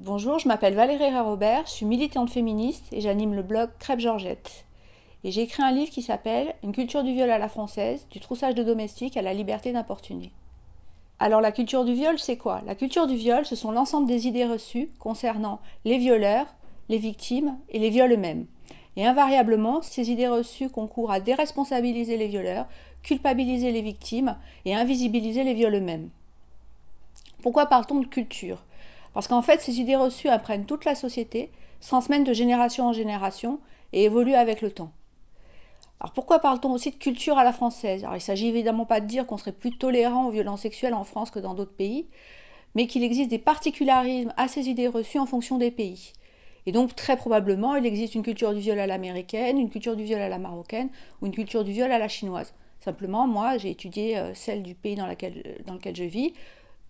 Bonjour, je m'appelle Valérie Robert, je suis militante féministe et j'anime le blog Crêpe Georgette. Et j'ai écrit un livre qui s'appelle Une culture du viol à la française, du troussage de domestiques à la liberté d'importuner. Alors la culture du viol, c'est quoi La culture du viol, ce sont l'ensemble des idées reçues concernant les violeurs, les victimes et les viols eux-mêmes. Et invariablement, ces idées reçues concourent à déresponsabiliser les violeurs, culpabiliser les victimes et invisibiliser les viols eux-mêmes. Pourquoi parle-t-on de culture parce qu'en fait, ces idées reçues apprennent toute la société, s'en de génération en génération et évoluent avec le temps. Alors pourquoi parle-t-on aussi de culture à la française Alors il s'agit évidemment pas de dire qu'on serait plus tolérant aux violences sexuelles en France que dans d'autres pays, mais qu'il existe des particularismes à ces idées reçues en fonction des pays. Et donc très probablement, il existe une culture du viol à l'américaine, une culture du viol à la marocaine ou une culture du viol à la chinoise. Simplement, moi, j'ai étudié euh, celle du pays dans euh, lequel je vis.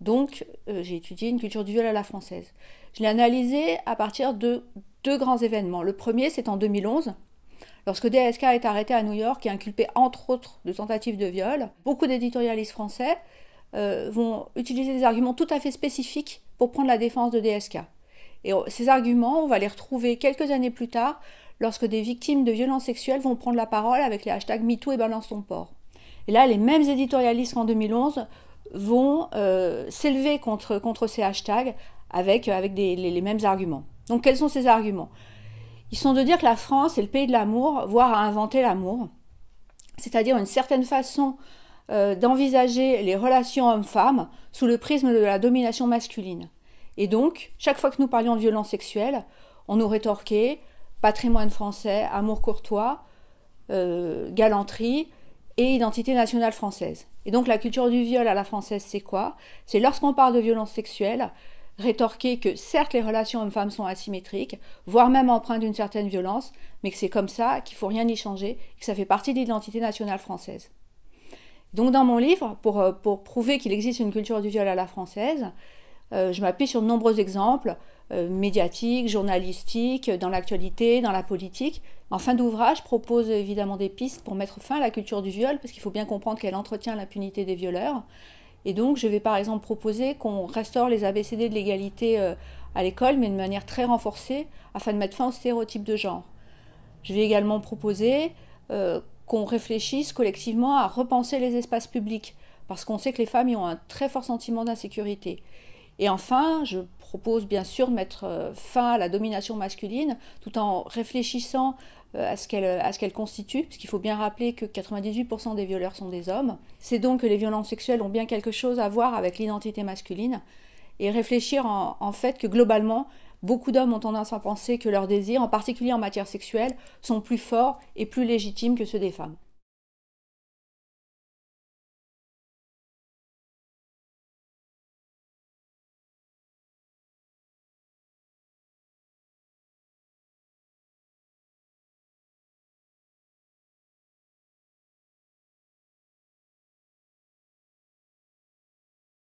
Donc, euh, j'ai étudié une culture du viol à la française. Je l'ai analysé à partir de deux grands événements. Le premier, c'est en 2011, lorsque DSK est arrêté à New York et inculpé entre autres de tentatives de viol. Beaucoup d'éditorialistes français euh, vont utiliser des arguments tout à fait spécifiques pour prendre la défense de DSK. Et oh, ces arguments, on va les retrouver quelques années plus tard lorsque des victimes de violences sexuelles vont prendre la parole avec les hashtags MeToo et Balance ton porc. Et là, les mêmes éditorialistes qu'en 2011 vont euh, s'élever contre, ces hashtags avec, euh, avec les, mêmes arguments. Donc quels sont ces arguments Ils sont de dire que la France est le pays de l'amour, voire a inventé l'amour, c'est-à-dire une certaine façon euh, d'envisager les relations hommes-femmes sous le prisme de la domination masculine. Et donc, chaque fois que nous parlions de violence sexuelle, on nous rétorquait patrimoine français, amour courtois, galanterie, et identité nationale française. Et donc la culture du viol à la française, c'est quoi C'est lorsqu'on parle de violence sexuelle, rétorquer que certes les relations hommes-femmes sont asymétriques, voire même empreintes d'une certaine violence, mais que c'est comme ça, qu'il faut rien y changer, que ça fait partie de l'identité nationale française. Donc dans mon livre, pour, euh, prouver qu'il existe une culture du viol à la française, euh, je m'appuie sur de nombreux exemples, euh, médiatique, journalistique, euh, dans l'actualité, dans la politique. En fin d'ouvrage, propose évidemment des pistes pour mettre fin à la culture du viol, parce qu'il faut bien comprendre qu'elle entretient l'impunité des violeurs. Et donc, je vais par exemple proposer qu'on restaure les ABCD de l'égalité euh, à l'école, mais de manière très renforcée, afin de mettre fin aux stéréotypes de genre. Je vais également proposer qu'on réfléchisse collectivement à repenser les espaces publics, parce qu'on sait que les femmes y ont un très fort sentiment d'insécurité. Et enfin, je propose bien sûr mettre euh, fin à la domination masculine tout en réfléchissant euh, à ce qu'elle constitue, puisqu'il faut bien rappeler que 98% des violeurs sont des hommes. C'est donc que les violences sexuelles ont bien quelque chose à voir avec l'identité masculine et réfléchir en fait que globalement, beaucoup d'hommes ont tendance à penser que leurs désirs, en particulier en matière sexuelle, sont plus forts et plus légitimes que ceux des femmes.